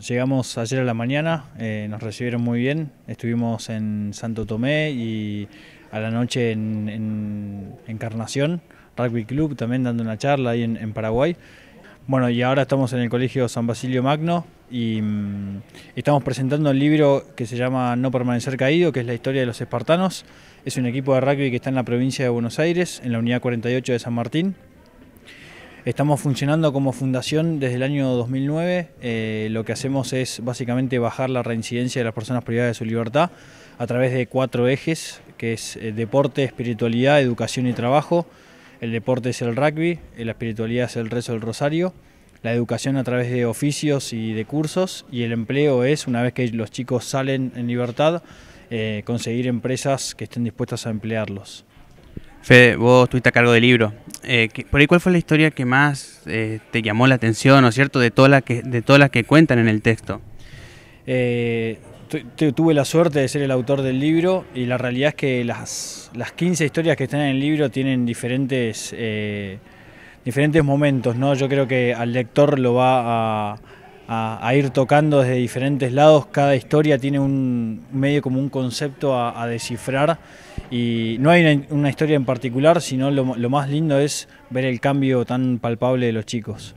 Llegamos ayer a la mañana, eh, nos recibieron muy bien, estuvimos en Santo Tomé y a la noche en, Encarnación, Rugby Club también dando una charla ahí en, Paraguay. Bueno, y ahora estamos en el Colegio San Basilio Magno y mm, estamos presentando el libro que se llama No Permanecer Caído, que es la historia de los espartanos. Es un equipo de rugby que está en la provincia de Buenos Aires, en la unidad 48 de San Martín. Estamos funcionando como fundación desde el año 2009. Eh, lo que hacemos es básicamente bajar la reincidencia de las personas privadas de su libertad a través de cuatro ejes, que es eh, deporte, espiritualidad, educación y trabajo. El deporte es el rugby, eh, la espiritualidad es el rezo del rosario, la educación a través de oficios y de cursos y el empleo es, una vez que los chicos salen en libertad, conseguir empresas que estén dispuestas a emplearlos. Fede, vos estuviste a cargo del libro. Eh, ¿Por ahí cuál fue la historia que más eh, te llamó la atención, ¿no cierto?, de todas las que, de todas que cuentan en el texto. Eh, tuve la suerte de ser el autor del libro y la realidad es que las, 15 historias que están en el libro tienen diferentes, diferentes momentos, ¿no? Yo creo que al lector lo va a, a, ir tocando desde diferentes lados, cada historia tiene un medio como un concepto a descifrar y no hay una, historia en particular, sino lo, más lindo es ver el cambio tan palpable de los chicos.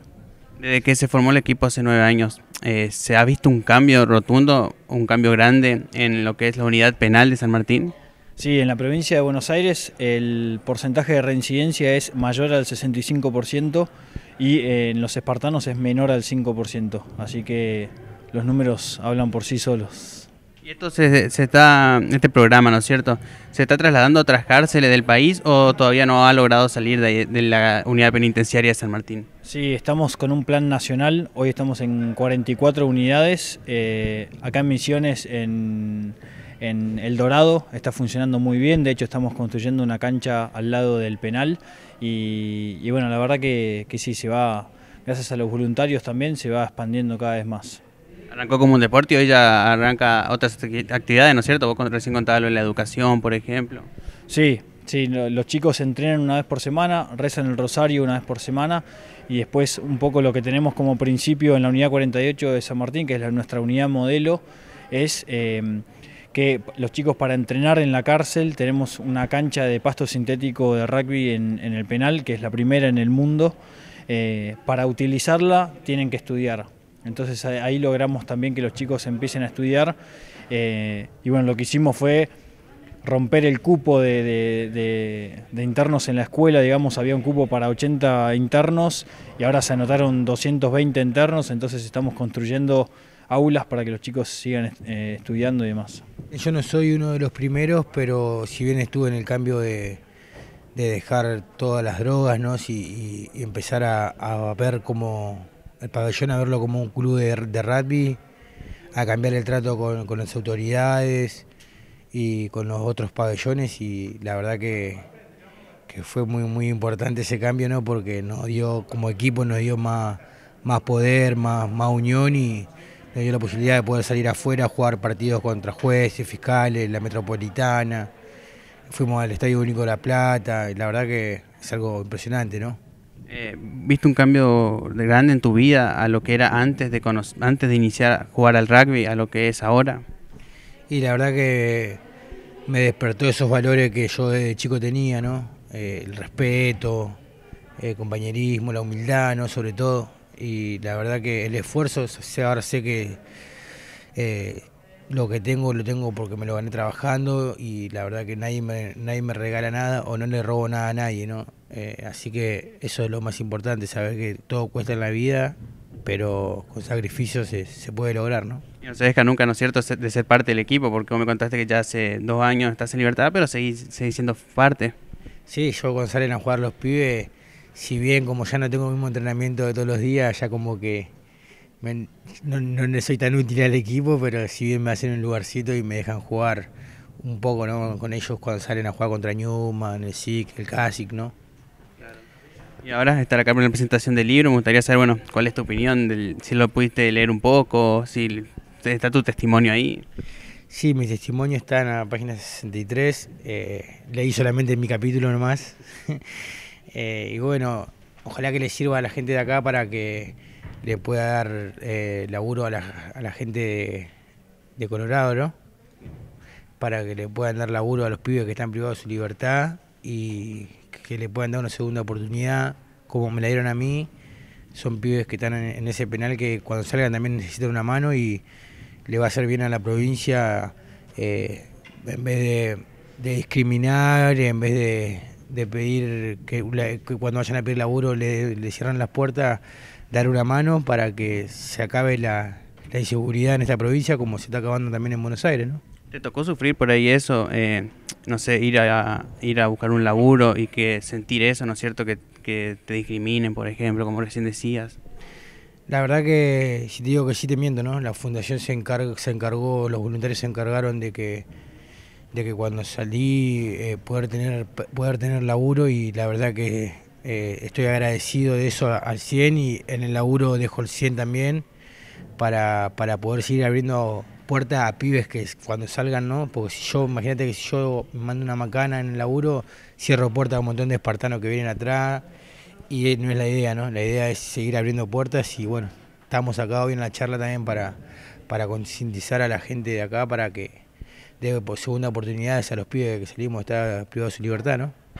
Desde que se formó el equipo hace nueve años, eh, ¿se ha visto un cambio rotundo, un cambio grande en lo que es la unidad penal de San Martín? Sí, en la provincia de Buenos Aires el porcentaje de reincidencia es mayor al 65% y eh, en los espartanos es menor al 5%, así que los números hablan por sí solos se, se, está, este programa, ¿no es cierto? ¿Se está trasladando a otras cárceles del país o todavía no ha logrado salir de, la unidad penitenciaria de San Martín? Sí, estamos con un plan nacional. Hoy estamos en 44 unidades. Eh, acá en Misiones, en, El Dorado, está funcionando muy bien. De hecho, estamos construyendo una cancha al lado del penal. Y, bueno, la verdad que, que sí, se va, gracias a los voluntarios también, se va expandiendo cada vez más. Arrancó como un deporte y hoy ya arranca otras actividades, ¿no es cierto? Vos recién contabas lo de la educación, por ejemplo. Sí, sí, los chicos entrenan una vez por semana, rezan el rosario una vez por semana y después un poco lo que tenemos como principio en la unidad 48 de San Martín, que es nuestra unidad modelo, es... Eh, que los chicos para entrenar en la cárcel tenemos una cancha de pasto sintético de rugby en, el penal, que es la primera en el mundo. Eh, para utilizarla tienen que estudiar, entonces ahí logramos también que los chicos empiecen a estudiar. Eh, y bueno, lo que hicimos fue romper el cupo de, internos en la escuela, digamos, había un cupo para 80 internos y ahora se anotaron 220 internos, entonces estamos construyendo aulas para que los chicos sigan eh, estudiando y demás. Yo no soy uno de los primeros, pero si bien estuve en el cambio de, dejar todas las drogas y, empezar a ver cómo, el pabellón a verlo como un club de, rugby, a cambiar el trato con, las autoridades y con los otros pabellones y la verdad que, fue muy, muy importante ese cambio, ¿no? porque nos dio como equipo, nos dio más, más poder, más, más unión y nos dio la posibilidad de poder salir afuera, jugar partidos contra jueces, fiscales, la metropolitana. Fuimos al Estadio Único de La Plata, y la verdad que es algo impresionante, ¿no? eh, viste un cambio grande en tu vida a lo que era antes de antes de iniciar a jugar al rugby a lo que es ahora? Y la verdad que me despertó esos valores que yo desde chico tenía, ¿no? Eh, el respeto, el compañerismo, la humildad, ¿no? Sobre todo. Y la verdad que el esfuerzo, ahora sé que eh, lo que tengo lo tengo porque me lo gané trabajando y la verdad que nadie nadie me regala nada o no le robo nada a nadie, ¿no? Eh, así que eso es lo más importante, saber que todo cuesta en la vida, pero con sacrificio se, puede lograr, ¿no? Y no se deja nunca, ¿no es cierto?, de ser parte del equipo, porque vos me contaste que ya hace dos años estás en libertad, pero seguís, seguís siendo parte. Sí, yo cuando salen a jugar los pibes, si bien como ya no tengo el mismo entrenamiento de todos los días, ya como que no, no, soy tan útil al equipo, pero si bien me hacen un lugarcito y me dejan jugar un poco ¿no? con ellos cuando salen a jugar contra Newman, el SIC, el CASIC, ¿no? Y ahora estar acá con la presentación del libro, me gustaría saber, bueno, cuál es tu opinión, del, si lo pudiste leer un poco, si está tu testimonio ahí. Sí, mi testimonio está en la página 63, eh, leí solamente mi capítulo nomás. Eh, y bueno, ojalá que le sirva a la gente de acá para que le pueda dar eh, laburo a la, gente de, de Colorado, ¿no? Para que le puedan dar laburo a los pibes que están privados de su libertad y que le puedan dar una segunda oportunidad, como me la dieron a mí. Son pibes que están en, ese penal que cuando salgan también necesitan una mano y le va a hacer bien a la provincia eh, en vez de, discriminar, en vez de, pedir que, cuando vayan a pedir laburo le, cierran las puertas, dar una mano para que se acabe la, la inseguridad en esta provincia como se está acabando también en Buenos Aires. ¿no? ¿Te tocó sufrir por ahí eso? Eh, no sé, ir a, ir a buscar un laburo y que sentir eso, ¿no es cierto? Que, te discriminen, por ejemplo, como recién decías. La verdad que, si te digo que sí te miento, ¿no? La fundación se, se encargó, los voluntarios se encargaron de que, de que cuando salí eh, poder, tener, poder tener laburo y la verdad que eh, estoy agradecido de eso al 100 y en el laburo dejo el 100 también para, para poder seguir abriendo puertas a pibes que cuando salgan, ¿no? Porque si yo, imagínate que si yo mando una macana en el laburo, cierro puertas a un montón de espartanos que vienen atrás y eh, no es la idea, ¿no? La idea es seguir abriendo puertas y bueno, estamos acá hoy en la charla también para, para concientizar a la gente de acá para que dé pues, segunda oportunidad a los pibes que salimos, está privados de su libertad, ¿no?